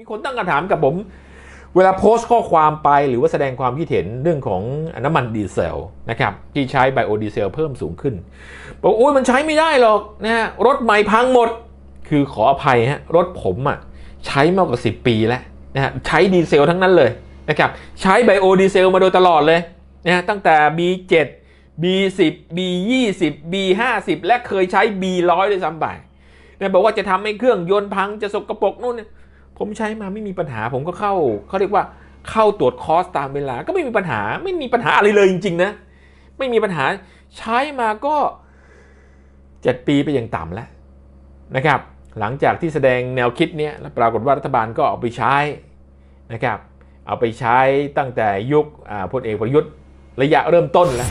มีคนตั้งคำถามกับผม เวลาโพสต์ข้อความไปหรือว่าแสดงความคิดเห็นเรื่องของน้ำมันดีเซลนะครับ ที่ใช้ไบโอดีเซลเพิ่มสูงขึ้นบอกโอ้ยมันใช้ไม่ได้หรอกนะฮะรถใหม่พังหมดคือขออภัยฮะรถผมอะ่ะใช้มากกว่า10 ปีแล้วนะฮะใช้ดีเซลทั้งนั้นเลยนะครับ ใช้ไบโอดีเซลมาโดยตลอดเลยนะฮะตั้งแต่ B7 B10 B20 B50 และเคยใช้ B100 ด้วยซ้ำไปนะบอกว่าจะทำให้เครื่องยนต์พังจะสกรปรกนู่นผมใช้มาไม่มีปัญหาผมก็เข้าเขาเรียกว่าเข้าตรวจคอร์สตามเวลาก็ไม่มีปัญหาไม่มีปัญหาอะไรเลยจริงๆนะไม่มีปัญหาใช้มาก็ 7 ปีไปอย่างต่ำแล้วนะครับหลังจากที่แสดงแนวคิดเนี้ยแล้วปรากฏว่ารัฐบาลก็เอาไปใช้นะครับเอาไปใช้ตั้งแต่ยุคพลเอกประยุทธ์ระยะเริ่มต้นแล้ว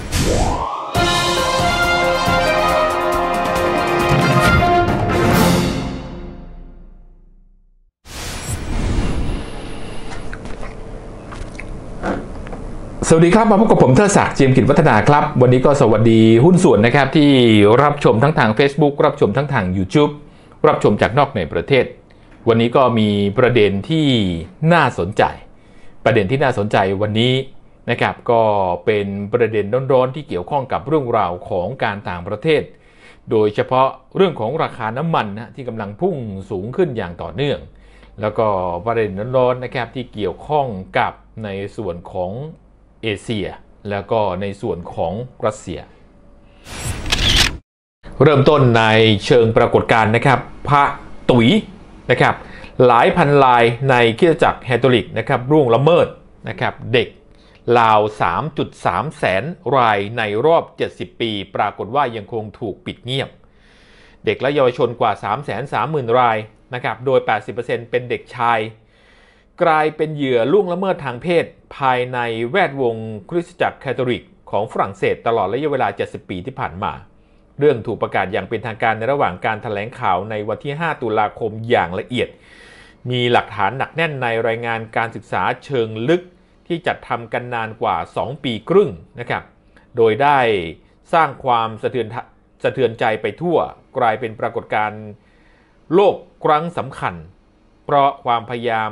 สวัสดีครับมาพบกับผมเทอศักดิ์เจียมกิจวัฒนาครับ วันนี้ก็สวัสดีหุ้นส่วนนะครับที่รับชมทั้งทาง Facebook รับชมทั้งทาง YouTube รับชมจากนอกในประเทศ วันนี้ก็มีประเด็นที่น่าสนใจ ประเด็นที่น่าสนใจวันนี้นะครับก็เป็นประเด็นร้อนๆ ที่เกี่ยวข้องกับเรื่องราวของการต่างประเทศ โดยเฉพาะเรื่องของราคาน้ำมันนะที่กำลังพุ่งสูงขึ้นอย่างต่อเนื่อง แล้วก็ประเด็นร้อนๆนะครับที่เกี่ยวข้องกับในส่วนของเอเชีย แล้วก็ในส่วนของรัสเซีย เริ่มต้นในเชิงปรากฏการณ์นะครับพระตุ๋ยนะครับหลายพันลายในคิดจักรแฮตอลิกนะครับร่วงละเมิดนะครับเด็กลาว 3.3 แสนรายในรอบ 70 ปี ปรากฏว่ายังคงถูกปิดเงียบ เด็กและเยาวชนกว่า 3 3 0 0 0 0 รายนะครับโดย 80%เป็นเด็กชายกลายเป็นเหยื่อล่วงละเมิดทางเพศภายในแวดวงคริสตจักรคาทอลิกของฝรั่งเศส ตลอดระยะเวลา 70 ปีที่ผ่านมา เรื่องถูกประกาศอย่างเป็นทางการในระหว่างการถแถลงข่าวในวันที่ 5 ตุลาคมอย่างละเอียด มีหลักฐานหนักแน่นในรายงานการศึกษาเชิงลึกที่จัดทำกันนานกว่า 2 ปีครึ่งนะครับโดยได้สร้างความสะเทือนสะเทือนใจไปทั่วกลายเป็นปรากฏการณ์โลกครั้งสำคัญ เพราะความพยายาม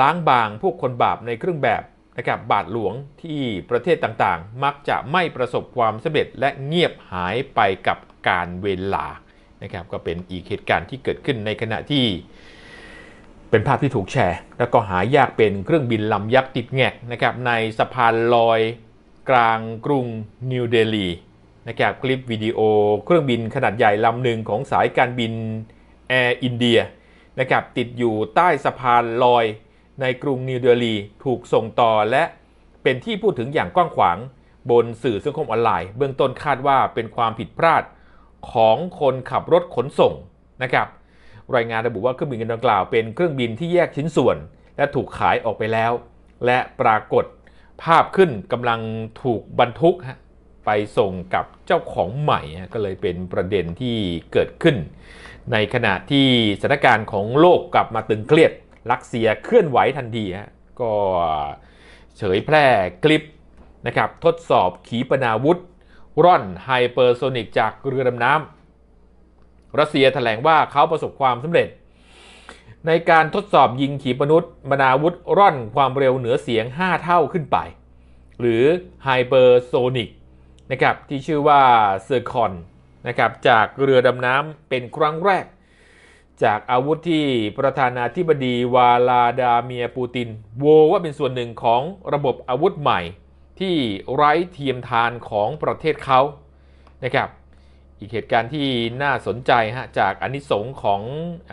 ล้างบางพวกคนบาปในเครื่องแบบนะครับบาทหลวงที่ประเทศต่างๆ มักจะไม่ประสบความสำเร็จและเงียบหายไปกับการเวลานะครับก็เป็นอีกเหตุการณ์ที่เกิดขึ้นในขณะที่เป็นภาพที่ถูกแชร์แล้วก็หายากเป็นเครื่องบินลำยักษ์ติดแงกนะครับในสะพานลอยกลางกรุงนิวเดลีนะครับคลิปวิดีโอเครื่องบินขนาดใหญ่ลำหนึ่งของสายการบินแอร์อินเดียนะครับติดอยู่ใต้สะพานลอยในกรุงนิวเดลีถูกส่งต่อและเป็นที่พูดถึงอย่างกว้างขวางบนสื่อสังคมออนไลน์ เบื้องต้นคาดว่าเป็นความผิดพลาดของคนขับรถขนส่งนะครับรายงานระบุว่าเครื่องบินดังกล่าวเป็นเครื่องบินที่แยกชิ้นส่วนและถูกขายออกไปแล้ว และปรากฏภาพขึ้นกำลังถูกบรรทุกไปส่งกับเจ้าของใหม่ก็เลยเป็นประเด็นที่เกิดขึ้นในขณะที่สถานการณ์ของโลกกลับมาตึงเครียดรัสเซียเคลื่อนไหวทันทีฮะก็เฉยแพร่คลิปนะครับทดสอบขีปนาวุธ ร่อนไฮเปอร์โซนิกจากเรือดำน้ำรัสเซียถแถลงว่าเขาประสบความสำเร็จ ในการทดสอบยิงขีปนุษย์มนาวุธ ร่อนความเร็วเหนือเสียง 5 เท่าขึ้นไป หรือไฮเปอร์โซนิกนะครับที่ชื่อว่าเซอร์คอนนะครับจากเรือดำน้ำเป็นครั้งแรก จากอาวุธที่ประธานาธิบดี วาลาดาเมียปูตินโวว่าเป็นส่วนหนึ่งของระบบอาวุธใหม่ ที่ไร้เทียมทานของประเทศเขานะครับอีกเหตุการณ์ที่น่าสนใจฮะจากอนิสงของเ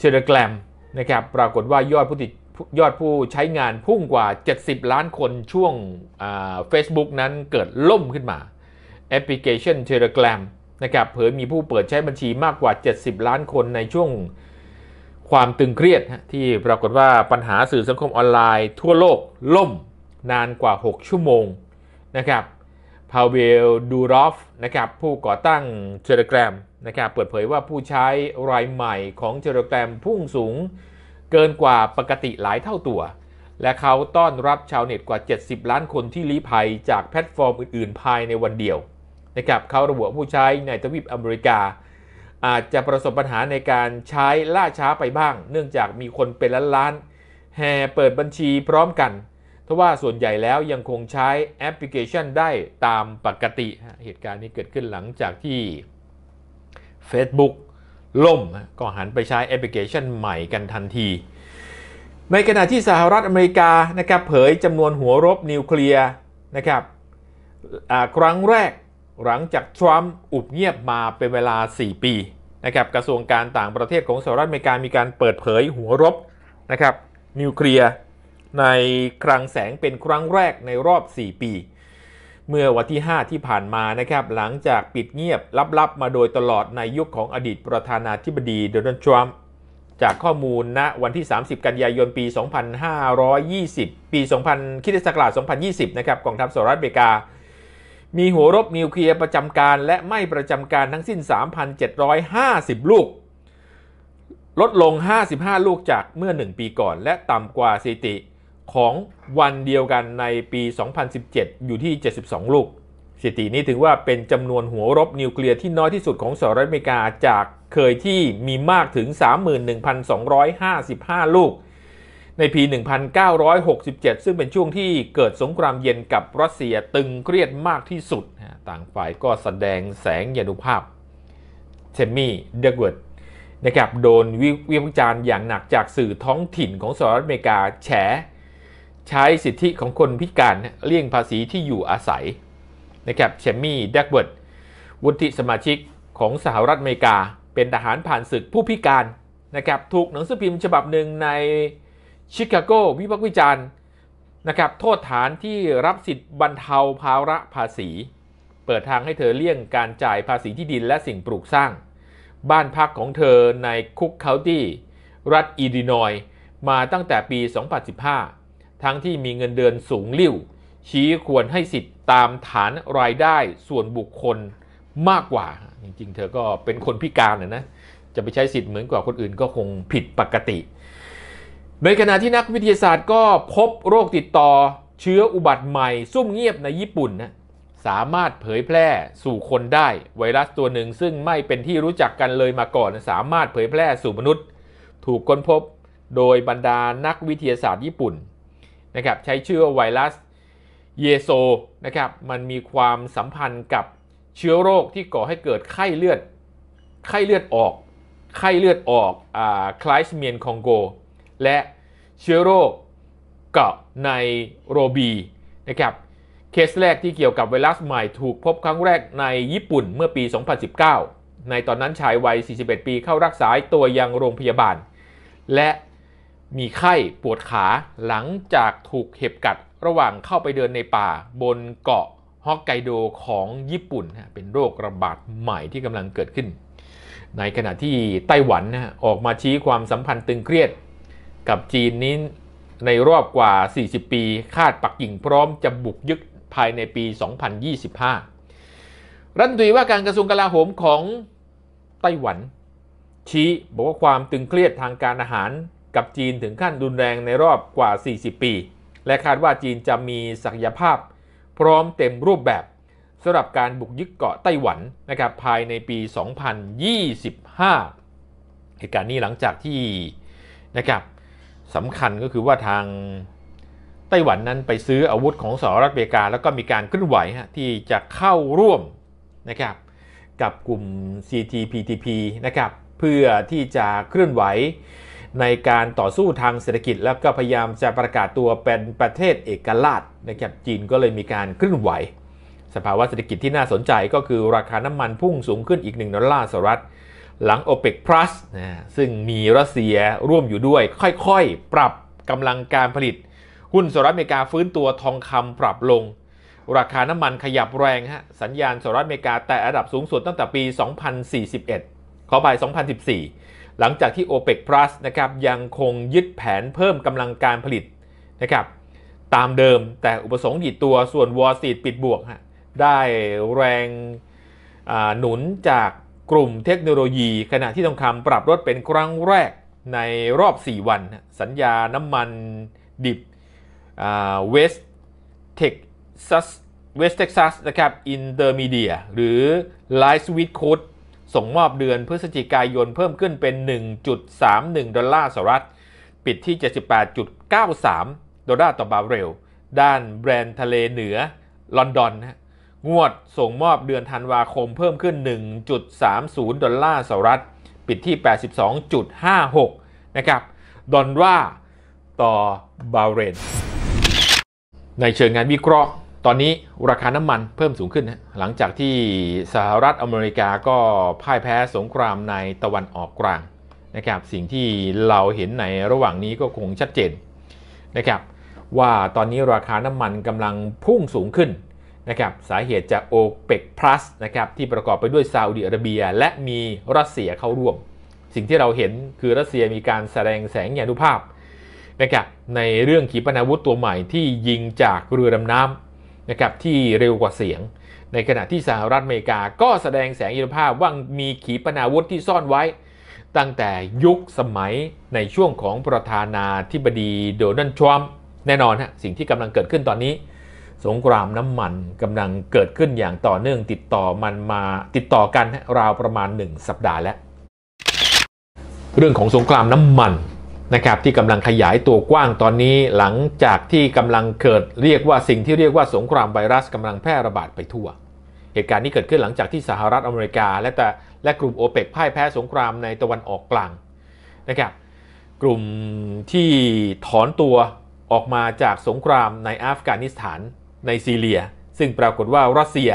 ชเดกแกรมนะครับปรากฏว่ายอดผู้ติดยอดผู้ใช้งานพุ่งกว่า 70 ล้านคนช่วงเฟซบุ๊กนั้นเกิดล่มขึ้นมาแอปพลิเคชัน Telegram นะครับเผยมีผู้เปิดใช้บัญชีมากกว่า 70 ล้านคนในช่วงความตึงเครียดที่ปรากฏว่าปัญหาสื่อสังคมออนไลน์ทั่วโลกล่มนานกว่า 6 ชั่วโมงนะครับพาวเวลดูรอฟนะครับผู้ก่อตั้ง Telegram นะครับเปิดเผยว่าผู้ใช้รายใหม่ของ Telegram พุ่งสูง เกินกว่าปกติหลายเท่าตัว และเขาต้อนรับชาวเน็ตกว่า 70 ล้านคนที่ลี้ภัย จากแพลตฟอร์มอื่น ๆภายในวันเดียวนะครับเขาระบุผู้ใช้ในทวีปอเมริกา อาจจะประสบปัญหาในการใช้ล่าช้าไปบ้าง เนื่องจากมีคนเป็นล้านล้านแห่เปิดบัญชีพร้อมกันทว่าส่วนใหญ่แล้วยังคงใช้แอปพลิเคชัน ได้ตามปกติเหตุการณ์นี้เกิดขึ้นหลังจากที่ Facebook ล่ม ก็หันไปใช้แอปพลิเคชันใหม่กันทันที ในขณะที่สหรัฐอเมริกานะครับเผยจำนวนหัวรบนิวเคลียร์นะครับครั้งแรกหลังจากทรัมป์อุบเงียบมาเป็นเวลา 4 ปีนะครับกระทรวงการต่างประเทศของสหรัฐอเมริกา มีการเปิดเผยหัวรบนะครับนิวเคลียร์ในคลังแสงเป็นครั้งแรกในรอบ 4 ปี เมื่อวันที่ 5 ที่ผ่านมานะครับหลังจากปิดเงียบลับ ๆ มาโดยตลอดในยุคของอดีตประธานาธิบดีโดนัลด์ทรัมป์จากข้อมูลณนะวันที่ 30 กันยายนปี 2520 ปี2000คิดศักราช2020นะครับกองทัพสหรัฐอเมริกามีหัวรบนิวเคลียร์ประจำการและไม่ประจำการทั้งสิ้น 3,750 ลูก ลดลง 55 ลูกจากเมื่อ 1 ปีก่อนและต่ำกว่าสถิติ ของวันเดียวกันในปี 2017 อยู่ที่ 72 ลูก สถิตินี้ถือว่าเป็นจำนวนหัวรบนิวเคลียร์ที่น้อยที่สุดของสหรัฐอเมริกาจากเคยที่มีมากถึง 31,255 ลูกในปี1967 ซึ่งเป็นช่วงที่เกิดสงครามเย็นกับรัสเซียตึงเครียดมากที่สุด ต่างฝ่ายก็แสดงแสงยานุภาพเทมมี่เดกเวิร์ดนะครับโดนวิพากษ์จารณ์อย่างหนักจากสื่อท้องถิ่นของสหรัฐอเมริกาแฉใช้สิทธิของคนพิการเลี่ยงภาษีที่อยู่อาศัยนะครับเชมมี่เดกเวิร์ด วุฒิสมาชิกของสหรัฐอเมริกาเป็นทหารผ่านศึกผู้พิการนะครับถูกหนังสือพิมพ์ฉบับหนึ่งในชิคาโกวิพากษ์วิจารณ์นะครับโทษฐานที่รับสิทธิ์บรรเทาภาระภาษี เปิดทางให้เธอเลี่ยงการจ่ายภาษีที่ดินและสิ่งปลูกสร้าง บ้านพักของเธอในคุกเคาตี้ รัฐอิลลินอยมาตั้งแต่ปี2015ทั้งที่มีเงินเดือนสูงลิ่ว ชี้ควรให้สิทธิ์ตามฐานรายได้ส่วนบุคคลมากกว่า จริงๆ เธอก็เป็นคนพิการนะนะจะไปใช้สิทธิ์เหมือนกว่าคนอื่นก็คงผิดปกติในขณะที่นักวิทยาศาสตร์ก็พบโรคติดต่อเชื้ออุบัติใหม่ซุ่มเงียบในญี่ปุ่นนะสามารถเผยแพร่สู่คนได้ ไวรัสตัวหนึ่งซึ่งไม่เป็นที่รู้จักกันเลยมาก่อน สามารถเผยแพร่สู่มนุษย์ ถูกค้นพบโดยบรรดานักวิทยาศาสตร์ญี่ปุ่นนะครับใช้ชื่อไวรัสเยโซนะครับมันมีความสัมพันธ์กับเชื้อโรคที่ก่อให้เกิดไข้เลือดไข้เลือดออกไข้เลือดออกอคลายสเมียนคองโกและเชื้อโรคเกาะในโรบีนะครับ เคสแรกที่เกี่ยวกับไวรัสใหม่ถูกพบครั้งแรกในญี่ปุ่นเมื่อปี 2019 ในตอนนั้นชายวัย 41 ปีเข้ารักษาตัวยังโรงพยาบาล และมีไข้ปวดขาหลังจากถูกเห็บกัดระหว่างเข้าไปเดินในป่าบนเกาะฮอกไกโดของญี่ปุ่นเป็นโรคระบาดใหม่ที่กำลังเกิดขึ้น ในขณะที่ไต้หวันออกมาชี้ความสัมพันธ์ตึงเครียดกับจีนนี้ในรอบกว่า 40 ปี คาดปักกิ่งพร้อมจะบุกยึดภายในปี 2025 รัฐมนตรีว่าการกระทรวงกลาโหมของไต้หวัน ชี้บอกว่าความตึงเครียดทางการอาหารกับจีนถึงขั้นรุนแรงในรอบกว่า 40 ปี และคาดว่าจีนจะมีศักยภาพ พร้อมเต็มรูปแบบสำหรับการบุกยึดเกาะไต้หวันนะครับภายในปี 2025 เหตุการณ์นี้หลังจากที่นะครับสำคัญก็คือว่าทางไต้หวันนั้นไปซื้ออาวุธของสหรัฐอเมริกาแล้วก็มีการเคลื่อนไหวฮะที่จะเข้าร่วมนะครับกับกลุ่ม CTPTP นะครับเพื่อที่จะเคลื่อนไหว ในการต่อสู้ทางเศรษฐกิจ แล้วก็พยายามจะประกาศตัวเป็นประเทศเอกราชนะครับจีนก็เลยมีการเคลื่อนไหว สภาวะเศรษฐกิจที่น่าสนใจก็คือราคาน้ำมันพุ่งสูงขึ้นอีก1ดอลลาร์สหรัฐหลัง o p e ป Plus นะซึ่งมีรัสเซียร่วมอยู่ด้วยค่อยๆปรับกำลังการผลิต หุ้นสหรัฐอเมริกาฟื้นตัวทองคำปรับลง ราคาน้ำมันขยับแรงฮะสัญญาณสหรัฐอเมริกาแต่ระดับสูงสุดตั้งแต่ปี 2041ขอาย 2014 หลังจากที่ o p e ป Plus นะครับยังคงยึดแผนเพิ่มกำลังการผลิตนะครับตามเดิมแต่อุปสงค์ดีตัวส่วนวอร์ซีดปิดบวกฮะได้แรงหนุนจากกลุ่มเทคโนโลยีขณะที่ทองคำปรับลดเป็นครั้งแรกในรอบ 4 วัน สัญญาน้ำมันดิบเวสเท็กซัสเวสเท็กซัสนะครับอินเตอร์มีเดียหรือไลฟ์สวิตโคดส่งมอบเดือนพฤศจิกายนเพิ่มขึ้นเป็น 1.31 ดอลลาร์สหรัฐปิดที่ 78.93 ดอลลาร์ต่อบาร์เรลด้านแบรนด์ทะเลเหนือลอนดอนนะงวดส่งมอบเดือนธันวาคมเพิ่มขึ้น 1.30 ดอลลาร์สหรัฐ ปิดที่ 82.56 นะครับ ดอลลาร์ ต่อบาเรน ในเชิงงานวิเคราะห์ ตอนนี้ ราคาน้ำมันเพิ่มสูงขึ้นนะหลังจากที่สหรัฐอเมริกาก็พ่ายแพ้สงครามในตะวันออกกลางนะครับ สิ่งที่เราเห็นในระหว่างนี้ก็คงชัดเจนนะครับว่าตอนนี้ราคาน้ำมันกำลังพุ่งสูงขึ้นนะครับสาเหตุจากโอเปกพลัสนะครับที่ประกอบไปด้วยซาอุดิอาระเบีย และมีรัสเซียเข้าร่วม สิ่งที่เราเห็นคือรัสเซียมีการแสดงแสงยานุภาพนะครับในเรื่องขีปนาวุธตัวใหม่ที่ยิงจากเรือดำน้ำนะครับที่เร็วกว่าเสียง ในขณะที่สหรัฐอเมริกาก็แสดงแสงยานุภาพว่ามีขีปนาวุธที่ซ่อนไว้ ตั้งแต่ยุคสมัยในช่วงของประธานาธิบดีโดนัลด์ทรัมป์แน่นอนฮะสิ่งที่กำลังเกิดขึ้นตอนนี้สงครามน้ำมันกำลังเกิดขึ้นอย่างต่อเนื่องติดต่อมันมาติดต่อกันราวประมาณ1สัปดาห์แล้ว เรื่องของสงครามน้ำมันนะครับที่กำลังขยายตัวกว้างตอนนี้หลังจากที่กำลังเกิดเรียกว่าสิ่งที่เรียกว่าสงครามไวรัสกำลังแพร่ระบาดไปทั่ว เหตุการณ์นี้เกิดขึ้นหลังจากที่สหรัฐอเมริกา และแต่และกลุ่มโอเปกพ่ายแพ้สงครามในตะวันออกกลางนะครับกลุ่มที่ถอนตัวออกมาจากสงครามในอัฟกานิสถานในซีเรีย ซึ่งปรากฏว่ารัสเซีย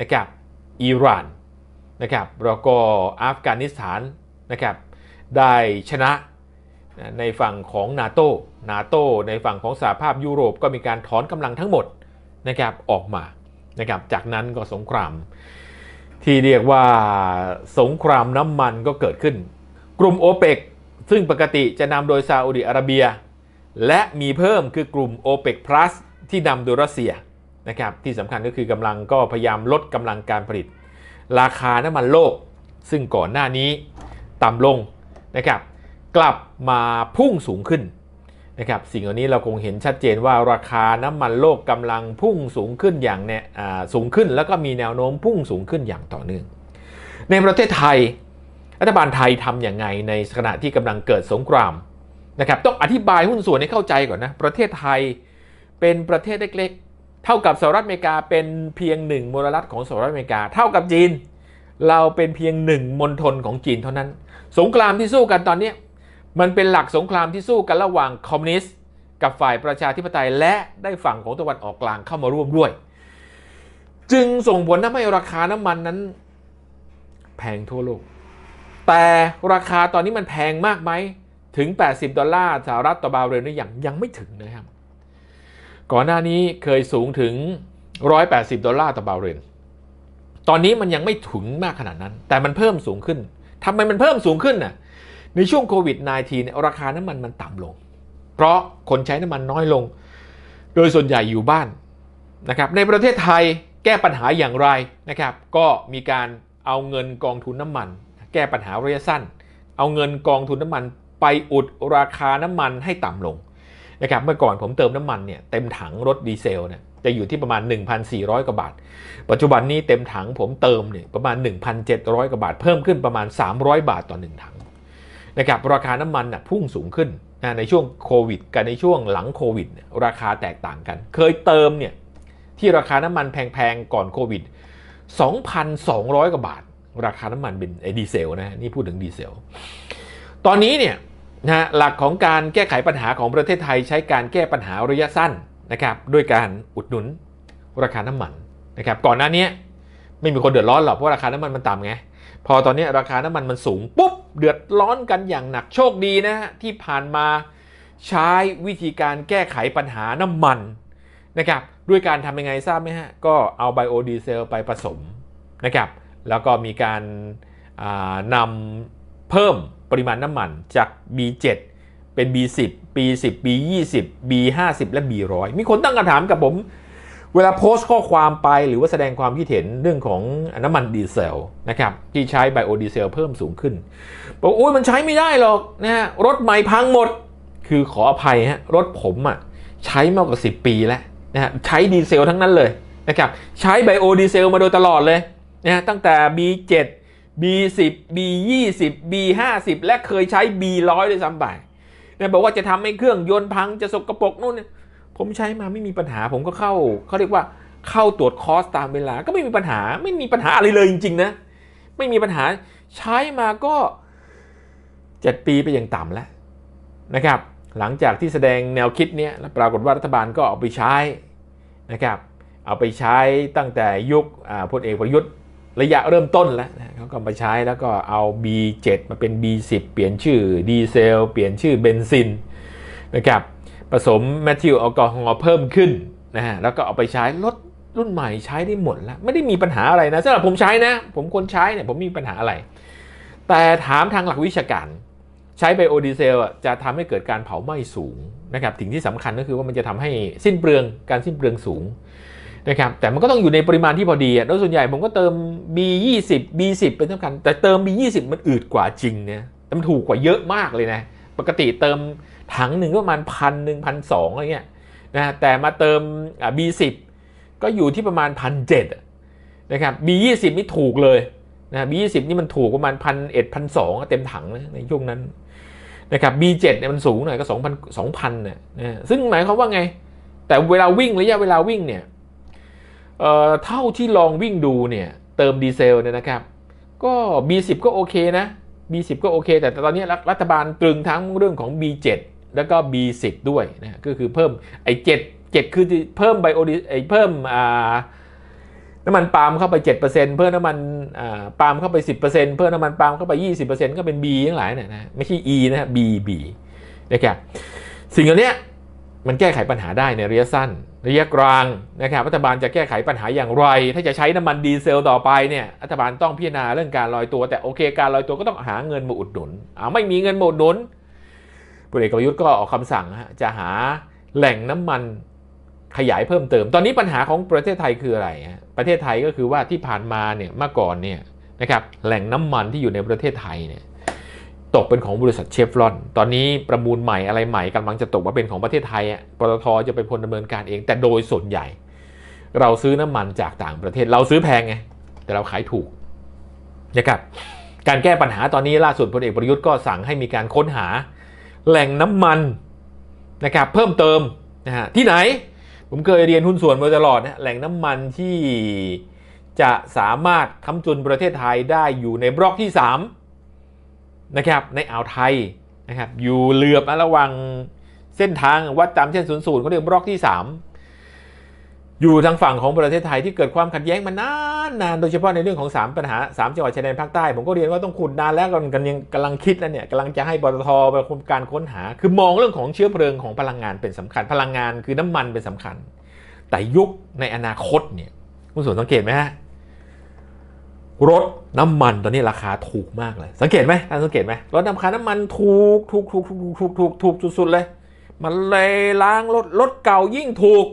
นะครับอิหร่านนะครับแล้วก็อัฟกานิสถานนะครับได้ชนะในฝั่งของนาโต้นาโต้ในฝั่งของสหภาพยุโรปก็มีการถอนกำลังทั้งหมดนะครับออกมานะครับจากนั้นก็สงคราม ที่เรียกว่าสงครามน้ำมันก็เกิดขึ้น กลุ่มโอเปกซึ่งปกติจะนำโดยซาอุดิอาระเบีย และมีเพิ่มคือกลุ่มโอเปกพลัสที่นำโดยรัสเซียนะครับที่สำคัญก็คือกำลังก็พยายามลดกำลังการผลิต ราคาน้ำมันโลกซึ่งก่อนหน้านี้ต่ำลงนะครับกลับมาพุ่งสูงขึ้นนะครับสิ่งเหล่านี้เราคงเห็นชัดเจนว่าราคาน้ำมันโลกกำลังพุ่งสูงขึ้นอย่างเนี่ยสูงขึ้นแล้วก็มีแนวโน้มพุ่งสูงขึ้นอย่างต่อเนื่อง ในประเทศไทย รัฐบาลไทยทำอย่างไงในขณะที่กำลังเกิดสงครามนะครับต้องอธิบายหุ้นส่วนให้เข้าใจก่อนนะประเทศไทยเป็นประเทศเล็กเท่ากับสหรัฐอเมริกาเป็นเพียงหนึ่งมลรัฐของสหรัฐอเมริกาเท่ากับจีน เราเป็นเพียงหนึ่งมณฑลของจีนเท่านั้น สงครามที่สู้กันตอนนี้มันเป็นหลักสงครามที่สู้กันระหว่างคอมมิวนิสต์กับฝ่ายประชาธิปไตย และได้ฝั่งของตะวันออกกลางเข้ามาร่วมด้วย จึงส่งผลทำให้ราคาน้ำมันนั้นแพงทั่วโลก แต่ราคาตอนนี้มันแพงมากไหมถึง 80ดอลลาร์สหรัฐต่อบาร์เรลหรือยังยังไม่ถึงนะครับก่อนหน้านี้เคยสูงถึง 180ดอลลาร์ต่อบาเรนตอนนี้มันยังไม่ถึงมากขนาดนั้น แต่มันเพิ่มสูงขึ้นทำไมมันเพิ่มสูงขึ้นน่ะ ในช่วงโควิด -19 ราคาน้ำมันมันต่ำลง เพราะคนใช้น้ำมันน้อยลง โดยส่วนใหญ่อยู่บ้านนะครับ ในประเทศไทยแก้ปัญหาอย่างไรนะครับ ก็มีการเอาเงินกองทุนน้ำมัน แก้ปัญหาระยะสั้น เอาเงินกองทุนน้ำมัน ไปอุดราคาน้ำมันให้ต่ำลงนะครับเมื่อก่อนผมเติมน้ำมันเนี่ยเต็มถังรถดีเซลเนี่ยจะอยู่ที่ประมาณ 1,400กว่าบาท ปัจจุบันนี้เต็มถังผมเติมเนี่ยประมาณ 1,700กว่าบาท เพิ่มขึ้นประมาณ 300 บาทต่อ 1 ถังนะครับราคาน้ำมันน่ะพุ่งสูงขึ้นนะในช่วงโควิดกับในช่วงหลังโควิดราคาแตกต่างกันเคยเติมเนี่ยที่ราคาน้ำมันแพงๆก่อนโควิด2,200กว่าบาท ราคาน้ำมันเป็นดีเซลนะนี่พูดถึงดีเซลตอนนี้เนี่ยนะหลักของการแก้ไขปัญหาของประเทศไทย ใช้การแก้ปัญหาระยะสั้นนะครับด้วยการอุดหนุนราคาน้ำมันนะครับก่อนหน้านี้ไม่มีคนเดือดร้อนหรอกเพราะราคาน้ำมันมันต่ำไงพอตอนนี้ราคาน้ำมันมันสูงปุ๊บเดือดร้อนกันอย่างหนักโชคดีนะที่ผ่านมาใช้วิธีการแก้ไขปัญหาน้ำมันนะครับด้วยการทำยังไงทราบไหมฮะก็เอาไบโอดีเซลไปผสมนะครับแล้วก็มีการานำเพิ่มปริมาณน้ำมันจาก B7 เป็น B10 B10 B20 B50 และ B100 มีคนตั้งคำถามกับผมเวลาโพสต์ข้อความไปหรือว่าแสดงความคิดเห็นเรื่องของน้ำมันดีเซลนะครับ ที่ใช้ไบโอดีเซลเพิ่มสูงขึ้นบอกโอ้ยมันใช้ไม่ได้หรอกนะฮะรถใหม่พังหมดคือขออภัยฮะรถผมอะ่ะใช้มากกว่า10 ปีแล้วนะฮะใช้ดีเซลทั้งนั้นเลยนะครับ ใช้ไบโอดีเซลมาโดยตลอดเลยนะตั้งแต่ B7 B10 B20 B50 และเคยใช้ B100 ด้วยซ้ำไปนะบอกว่าจะทำให้เครื่องยนต์พังจะสกรปรกนู่นผมใช้มาไม่มีปัญหาผมก็เข้าเขาเรียกว่าเข้าตรวจคอสตามเวลา ก็ไม่มีปัญหาไม่มีปัญหาอะไรเลยจริงๆนะไม่มีปัญหาใช้มาก็7ปีไปอย่างต่ำแล้วนะครับหลังจากที่แสดงแนวคิดเนี้ยปรากฏว่ารัฐบาลก็เอาไปใช้นะครับเอาไปใช้ตั้งแต่ยุคพลเอกประยุทธ์ระยะเริ่มต้นแล้วเขาก็มาใช้แล้วก็เอา B7 มาเป็น B10 เปลี่ยนชื่อดีเซลเปลี่ยนชื่อเบนซินนะครับผสมแมทิวแอลกอฮอล์เพิ่มขึ้นนะฮะแล้วก็เอาไปใช้รถรุ่นใหม่ใช้ได้หมดแล้ว ไม่ได้มีปัญหาอะไรนะสำหรับผมใช้นะผมคนใช้เนี่ยผมมีปัญหาอะไร แต่ถามทางหลักวิชาการใช้ไบโอดีเซลจะทำให้เกิดการเผาไหม้สูงนะครับสิ่งที่สำคัญก็คือว่ามันจะทำให้สิ้นเปลือง การสิ้นเปลืองสูงนะครับ แต่มันก็ต้องอยู่ในปริมาณที่พอดีอะโดยส่วนใหญ่ผมก็เติม B20 B10 เป็นสำคัญ แต่เติม B20 มันอืดกว่าจริงเนี่ยมันถูกกว่าเยอะมากเลยนะ ปกติเติมถังหนึ่งก็ประมาณพันหนึ่งพันสองอะไรเงี้ยนะ แต่มาเติม B10 ก็อยู่ที่ประมาณพันเจ็ดนะครับ B20 นี่ถูกเลยนะ B20 นี่มันถูกประมาณพันเอ็ดพันสองเต็มถังนะในช่วงนั้นนะครับ B7 เนี่ยมันสูงหน่อยก็สองพันสองพันเนี่ยซึ่งหมายความว่าไง แต่เวลาวิ่งระยะเวลาวิ่งเนี่ยเท่าที่ลองวิ่งดูเนี่ยเติมดีเซลเนี่ยนะครับก็ B10 ก็โอเคนะ B10 ก็โอเคแต่ตอนนี้รัฐบาลตรึงทั้งเรื่องของ B7 แล้วก็ B10 ด้วยนะก็คือเพิ่มไอ้7 7คือเพิ่มไบโอดีไอ้เพิ่มน้ำมันปาล์มเข้าไป 7%เพิ่มน้ำมันปาล์มเข้าไป10%เพิ่มน้ำมันปาล์มเข้าไป 20%ก็เป็น B ทั้งหลายเนี่ยนะไม่ใช่ E นะ B B นะครับสิ่งเหล่านี้มันแก้ไขปัญหาได้ในระยะสั้นระยะกลางนะครับรัฐบาลจะแก้ไขปัญหาอย่างไร ถ้าจะใช้น้ำมันดีเซลต่อไปเนี่ยรัฐบาลต้องพิจารณาเรื่องการลอยตัว แต่โอเคการลอยตัวก็ต้องหาเงินมาอุดหนุนอ่าไม่มีเงินมาอุดหนุนพลเอกประยุทธ์ก็ออกคำสั่งจะหาแหล่งน้ำมันขยายเพิ่มเติม ตอนนี้ปัญหาของประเทศไทยคืออะไรฮะประเทศไทยก็คือว่าที่ผ่านมาเนี่ยเมื่อก่อนเนี่ยนะครับแหล่งน้ำมันที่อยู่ในประเทศไทยเนี่ยตกเป็นของบริษัทเชฟรอน ตอนนี้ประมูลใหม่อะไรใหม่กำลังจะตกมาเป็นของประเทศไทยปตทจะเป็นคนดำเนินการเอง แต่โดยส่วนใหญ่ เราซื้อน้ำมันจากต่างประเทศ เราซื้อแพงไง แต่เราขายถูกนะครับ การแก้ปัญหาตอนนี้ล่าสุดพลเอกประยุทธ์ก็สั่งให้มีการค้นหา แหล่งน้ำมันนะครับเพิ่มเติมนะฮะที่ไหนผมเคยเรียนหุ้นส่วนมาตลอดนะแหล่งน้ำมันที่จะสามารถค้ำจุนประเทศไทยได้อยู่ในบล็อกที่ 3นะครับในอ่าวไทยนะครับอยู่เหลือบระวังเส้นทางวัดจำเส้นศูนย์ศูนย์เขาเรียกบล็อกที่ 3 อยู่ทางฝั่งของประเทศไทยที่เกิดความขัดแย้งมานานนาน โดยเฉพาะในเรื่องของ 3 ปัญหา 3จังหวัดชายแดนภาคใต้ ผมก็เรียนว่าต้องขุดนานแล้วกันยังกำลังคิดแล้วเนี่ยกำลังจะให้บตทไปคุมการค้นหา คือมองเรื่องของเชื้อเพลิงของพลังงานเป็นสำคัญพลังงานคือน้ำมันเป็นสำคัญ แต่ยุคในอนาคตเนี่ยคุณส่วนสังเกตไหมฮะรถน้ำมันตอนนี้ราคาถูกมากเลย สังเกตไหมท่านสังเกตไหมรถน้ำคาน้ำมันถูกถูกถูกถูกถูกถูกถูกสุดๆเลยมันเลยล้างรถรถเก่ายิ่งถูก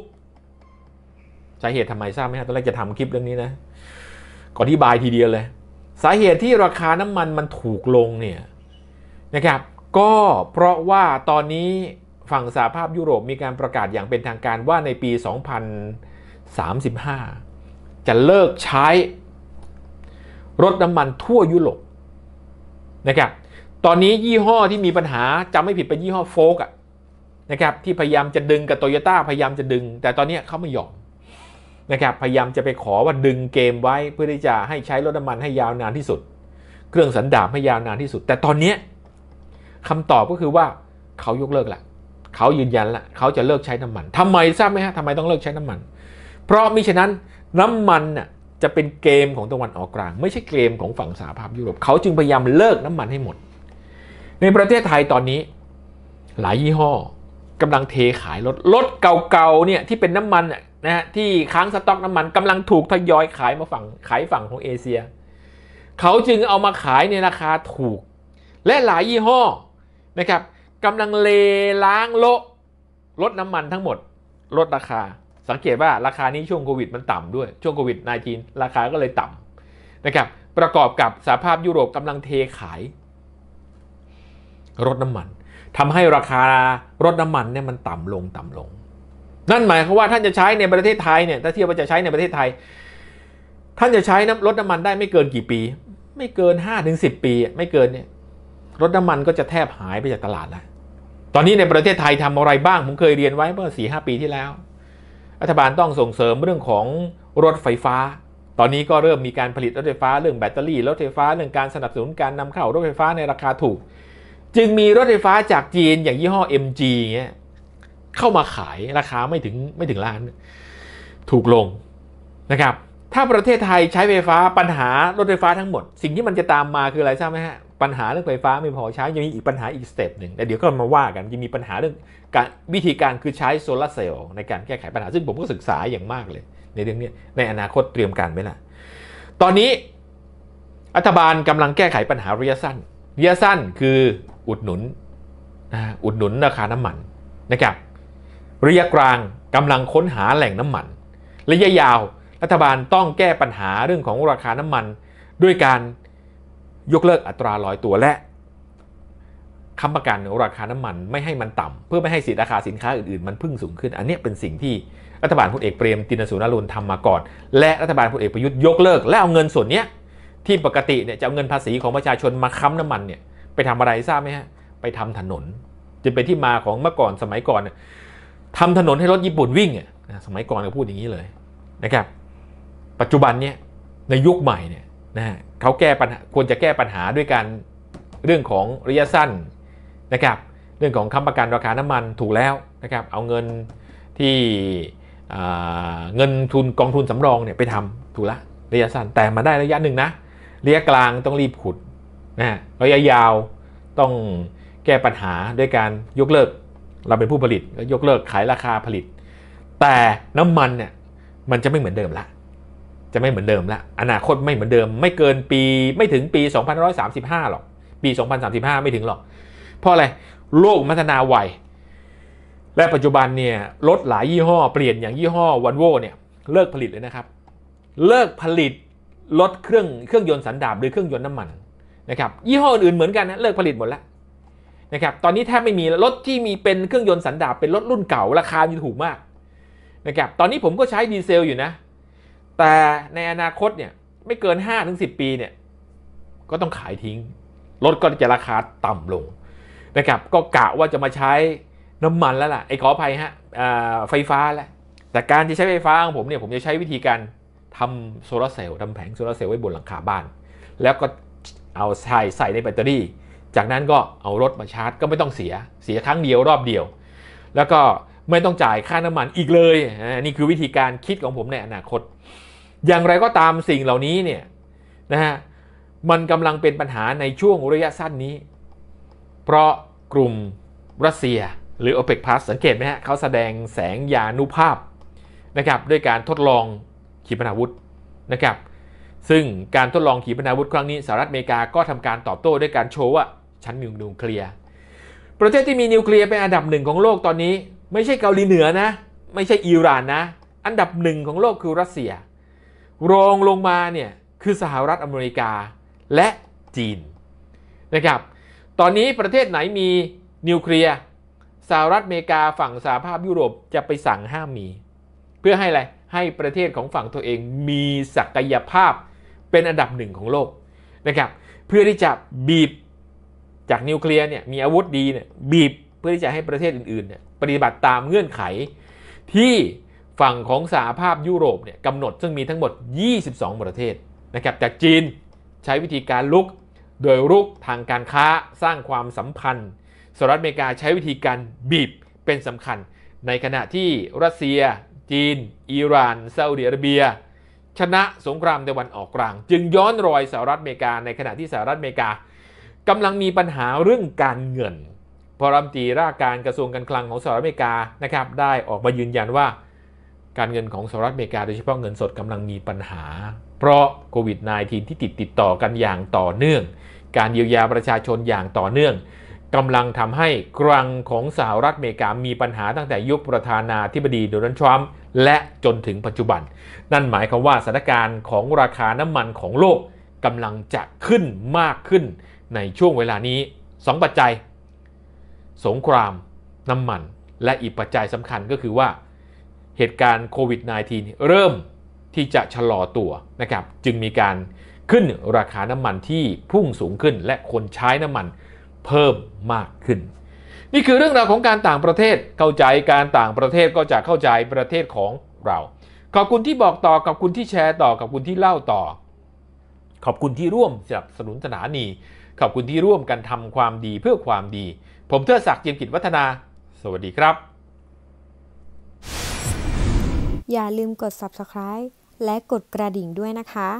สาเหตุทำไมทราบไหมฮะตอนแรกจะทำคลิปเรื่องนี้นะก่อนที่บายทีเดียวเลย สาเหตุที่ราคาน้ำมันมันถูกลงเนี่ยนะครับก็เพราะว่าตอนนี้ฝั่งสหภาพยุโรปมีการประกาศอย่างเป็นทางการว่าในปี 2035 จะเลิกใช้รถน้ำมันทั่วยุโรปนะครับตอนนี้ยี่ห้อที่มีปัญหาจำไม่ผิดเป็นยี่ห้อโฟกอะนะครับที่พยายามจะดึงกับโตโยต้าพยายามจะดึง แต่ตอนนี้เขาไม่ยอมนะครับพยายามจะไปขอว่าดึงเกมไว้เพื่อที่จะให้ใช้รถน้ำมันให้ยาวนานที่สุด เครื่องสันดาปให้ยาวนานที่สุด แต่ตอนนี้คำตอบก็คือว่าเขายกเลิกละเขายืนยันละเขาจะเลิกใช้น้ำมันทำไมทราบไหมฮะทำไมต้องเลิกใช้น้ำมัน เพราะมิฉะนั้นน้ำมันน่ะจะเป็นเกมของตะวันออกกลาง ไม่ใช่เกมของฝั่งสหภาพยุโรปเขาจึงพยายามเลิกน้ำมันให้หมด ในประเทศไทยตอนนี้ หลายยี่ห้อกำลังเทขายรถรถเก่าๆเนี่ยที่เป็นน้ำมันนะฮะที่ค้างสต็อกน้ำมันกำลังถูกทยอยขายมาฝั่งขายฝั่งของเอเชีย เขาจึงเอามาขายในราคาถูก และหลายยี่ห้อนะครับกำลังเลล้างโลลดน้ำมันทั้งหมดลดราคาสังเกตว่าราคานี้ช่วงโควิดมันต่ำด้วย ช่วงโควิด -19 ราคาก็เลยต่ำนะครับประกอบกับสาภาพยุโรปกำลังเทขาย รถน้ำมัน ทำให้ราคารถน้ำมัน เนี่ย มันต่ำลงต่ำลง นั่นหมายความว่าท่านจะใช้ในประเทศไทยเนี่ยถ้าเทียบว่าจะใช้ในประเทศไทย ท่านจะใช้น้ำรถน้ำมันได้ไม่เกินกี่ปี ไม่เกิน5้าถึงสิปีไม่เกินเนี่ยรถน้ำมันก็จะแทบหายไปจากตลาดแล้วตอนนี้ในประเทศไทยทำอะไรบ้างผมเคยเรียนไว้เมื่อสี่ห้าปีที่แล้วรัฐบาลต้องส่งเสริมเรื่องของรถไฟฟ้า ตอนนี้ก็เริ่มมีการผลิตรถไฟฟ้าเรื่องแบตเตอรี่ รถไฟฟ้าเรื่องการสนับสนุนการนำเข้ารถไฟฟ้าในราคาถูก จึงมีรถไฟฟ้าจากจีนอย่างยี่ห้อ MG เงี้ยเข้ามาขายราคาไม่ถึงไม่ถึงล้าน ถูกลงนะครับ ถ้าประเทศไทยใช้ไฟฟ้าปัญหารถไฟฟ้าทั้งหมดสิ่งที่มันจะตามมาคืออะไรทราบไหมฮะปัญหา เรื่องไฟฟ้า ไม่พอใช้ยังมีอีกปัญหาอีกสเต็ปหนึ่งแต่เดี๋ยวก็มาว่ากันจะมีปัญหาเรื่องการวิธีการคือใช้โซลาเซลล์ในการแก้ไขปัญหาซึ่งผมก็ศึกษาอย่างมากเลย ในเรื่องนี้ในอนาคตเตรียมการไว้ละตอนนี้รัฐบาลกำลังแก้ไขปัญหาระยะสั้นระยะสั้นคืออุดหนุนอุดหนุนราคาน้ำมันนะครับระยะกลางกำลังค้นหาแหล่งน้ำมันระยะยาวรัฐบาลต้องแก้ปัญหาเรื่องของราคาน้ำมันด้วยการยกเลิกอัตราลอยตัวและค้ำประกันราคาน้ำมัน ไม่ให้มันต่ำเพื่อไม่ให้สินราคาสินค้าอื่นๆมันพึ่งสูงขึ้น อันนี้เป็นสิ่งที่ รัฐบาลพลเอกเปรมตินสุนรุนทำมาก่อน และรัฐบาลพลเอกประยุทธ์ยกเลิกและเอาเงินส่วนนี้ที่ปกติเนี่ยจะเอาเงินภาษีของประชาชนมาค้ำน้ำมันเนี่ยไปทำอะไรทราบไหมฮะ ไปทำถนนจะเป็นที่มาของเมื่อก่อนสมัยก่อน ทำถนนให้รถญี่ปุ่นวิ่งอ่ะสมัยก่อนก็พูดอย่างนี้เลยนะครับ ปัจจุบันเนี่ยในยุคใหม่เนี่ยนะฮะเขาแก้ปัญหาควรจะแก้ปัญหาด้วยการเรื่องของระยะสั้นนะครับเรื่องของค้ำประกันราคาน้ำมันถูกแล้วนะครับเอาเงินที่เงินทุนกองทุนสำรองเนี่ยไปทำถูกละระยะสั้นแต่มาได้ระยะหนึ่งนะระยะกลางต้องรีบขุดนะะระยะยาวต้องแก้ปัญหาด้วยการยกเลิกเราเป็นผู้ผลิตยกเลิกขายราคาผลิต แต่น้ำมันเนี่ยมันจะไม่เหมือนเดิมละจะไม่เหมือนเดิมละอนาคตไม่เหมือนเดิม ไม่เกินปีไม่ถึงปี2135 หรอก ปี2035 ไม่ถึงหรอก เพราะอะไร โลกพัฒนาไว และปัจจุบันเนี่ยรถหลายยี่ห้อ เปลี่ยนอย่างยี่ห้อวันโวเนี่ยเลิกผลิตเลยนะครับ เลิกผลิตรถเครื่องเครื่องยนต์สันดาบหรือเครื่องยนต์น้ำมันนะครับยี่ห้ออื่นเหมือนกันนะเลิกผลิตหมดแล้วนะครับตอนนี้แทบไม่มีรถที่มีเป็นเครื่องยนต์สันดาบเป็นรถรุ่นเก่าราคาอยู่ถูกมากนะครับตอนนี้ผมก็ใช้ดีเซลอยู่นะแต่ในอนาคตเนี่ยไม่เกิน5-10 ปีเนี่ยก็ต้องขายทิ้ง รถก็จะราคาต่ำลงนะครับก็กะว่าจะมาใช้น้ำมันแล้วล่ะไอ้ขออภัยฮะไฟฟ้าแล้วแต่การจะใช้ไฟฟ้าของผมเนี่ยผมจะใช้วิธีการทำโซลาเซลล์ทำแผงโซลาเซลล์ไว้บนหลังคาบ้าน แล้วก็เอาใส่ใส่ในแบตเตอรี่ จากนั้นก็เอารถมาชาร์จ ก็ไม่ต้องเสียเสียครั้งเดียวรอบเดียว แล้วก็ไม่ต้องจ่ายค่าน้ำมันอีกเลย นี่คือวิธีการคิดของผมในอนาคต อย่างไรก็ตามสิ่งเหล่านี้เนี่ยนะฮะ มันกำลังเป็นปัญหาในช่วงระยะสั้นนี้ เพราะกลุ่มรัสเซียหรือโอเปกพาสสังเกตไหมฮะ เขาแสดงแสงยานุภาพนะครับด้วยการทดลองขีปนาวุธนะครับ ซึ่งการทดลองขีปนาวุธครั้งนี้สหรัฐอเมริกาก็ทำการตอบโต้ด้วยการโชว์ว่าฉันมีนิวเคลียร์ประเทศที่มีนิวเคลียร์เป็นอันดับหนึ่งของโลกตอนนี้ไม่ใช่เกาหลีเหนือนะไม่ใช่อิหร่านนะอันดับหนึ่งของโลกคือรัสเซียรองลงมาเนี่ยคือสหรัฐอเมริกาและจีนนะครับตอนนี้ประเทศไหนมีนิวเคลียร์สหรัฐอเมริกาฝั่งสหภาพยุโรปจะไปสั่งห้ามมี เพื่อให้อะไรให้ประเทศของฝั่งตัวเองมีศักยภาพเป็นอันดับหนึ่งของโลกนะครับเพื่อที่จะบีบจากนิวเคลียร์เนี่ยมีอาวุธดีเนี่ยบีบเพื่อที่จะให้ประเทศอื่นๆเนี่ยปฏิบัติตามเงื่อนไข ที่ฝั่งของสหภาพยุโรปเนี่ยกำหนดซึ่งมีทั้งหมด 22 ประเทศนะครับจากจีนใช้วิธีการลุกโดยรุกทางการค้าสร้างความสัมพันธ์สหรัฐอเมริกาใช้วิธีการบีบเป็นสำคัญ ในขณะที่รัสเซีย จีนอิหร่าน ซาอุดิอาระเบีย ชนะสงครามตะวันออกกลาง จึงย้อนรอยสหรัฐอเมริกา ในขณะที่สหรัฐอเมริกากำลังมีปัญหาเรื่องการเงินพอรัมตีราการกระทรวงการคลังของสหรัฐอเมริกานะครับได้ออกมายืนยันว่า การเงินของสหรัฐอเมริกาโดยเฉพาะเงินสดกำลังมีปัญหาเพราะโควิด -19 ที่ติดติดต่อกันอย่างต่อเนื่อง การเยียวยาประชาชนอย่างต่อเนื่องกำลังทำให้กรังของสหรัฐอเมริกามีปัญหาตั้งแต่ยุคประธานาธิบดีโดนัลด์ทรัมป์และจนถึงปัจจุบัน นั่นหมายความว่าสถานการณ์ของราคาน้ำมันของโลกกำลังจะขึ้นมากขึ้นในช่วงเวลานี้ 2 ปัจจัยสงคราม น้ำมันและอีกปัจจัยสำคัญก็คือว่าเหตุการณ์โควิด -19 เริ่มที่จะชะลอตัวนะครับจึงมีการขึ้นราคาน้ำมันที่พุ่งสูงขึ้น และคนใช้น้ำมันเพิ่มมากขึ้น นี่คือเรื่องราวของการต่างประเทศเข้าใจการต่างประเทศก็จะเข้าใจประเทศของเรา ขอบคุณที่บอกต่อกับคุณที่แชร์ต่อกับคุณที่เล่าต่อ ขอบคุณที่ร่วมสนับสนุนสถานี ขอบคุณที่ร่วมกันทำความดีเพื่อความดีผมเทิดศักดิ์เิียมกิจวัฒนา สวัสดีครับ อย่าลืมกด subscribe และกดกระดิ่งด้วยนะคะ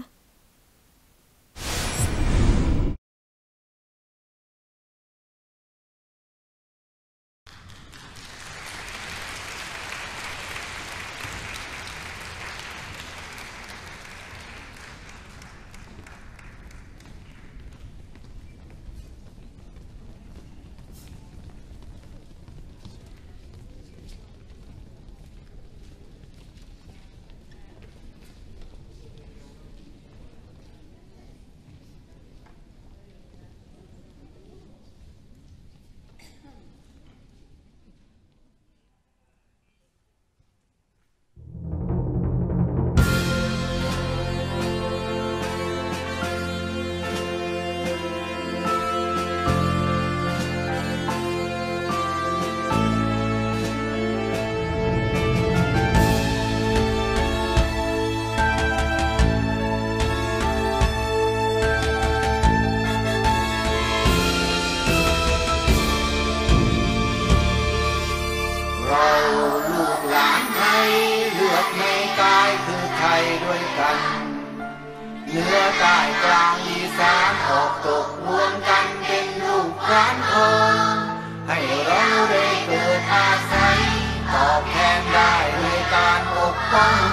ใต้กลางอีสานออกตกรวมกันเป็นลูกคลานทองให้เราได้เกิดอาศัยตอบแทนได้ด้วยการอบป้อง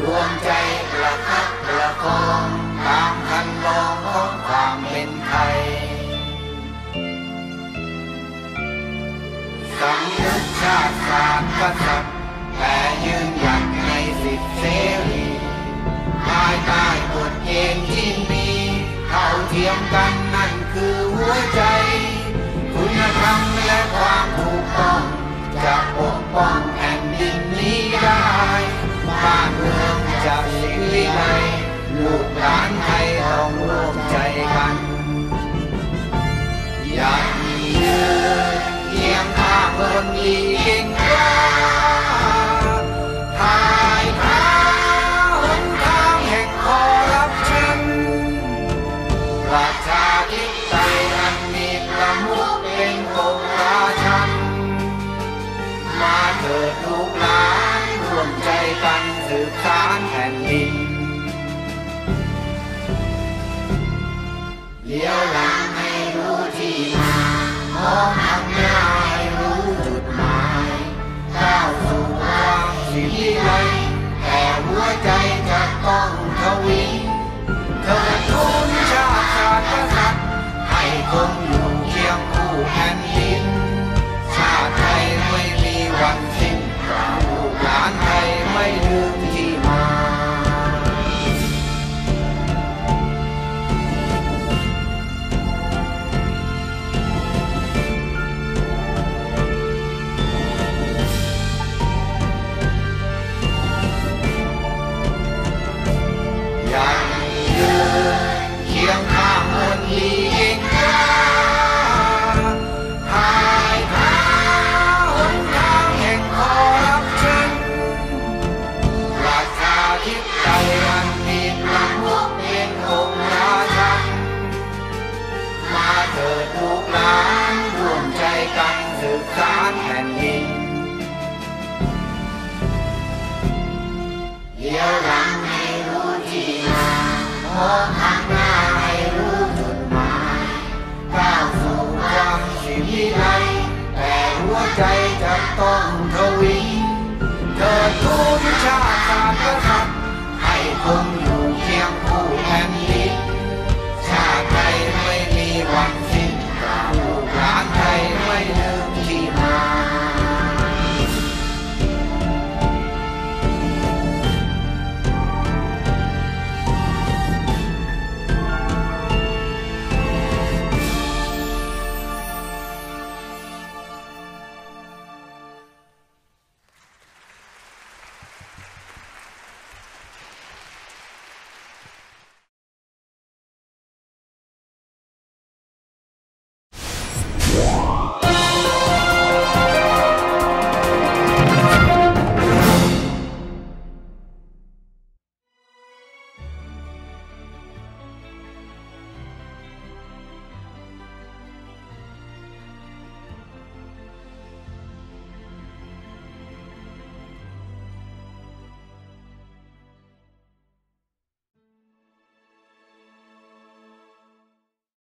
รวมใจประคับประคอง ตามคันลองของความเป็นไทยสังนึกชาติศาสร์กษัตริย์แต่ยืนหยัดในสิทธิเสรีภายใต้นที่มีเท่าเทียมกันนั่นคือหัวใจ คุณธรรมและความถูกต้อง จะปกป้องแผ่นดินนี้ได้บ้านเมืองจะสิริไลลูกหลานไทยต้องร่วมใจกัน อย่าเยือเทียงข้างคนยิ่งใกั้ hot.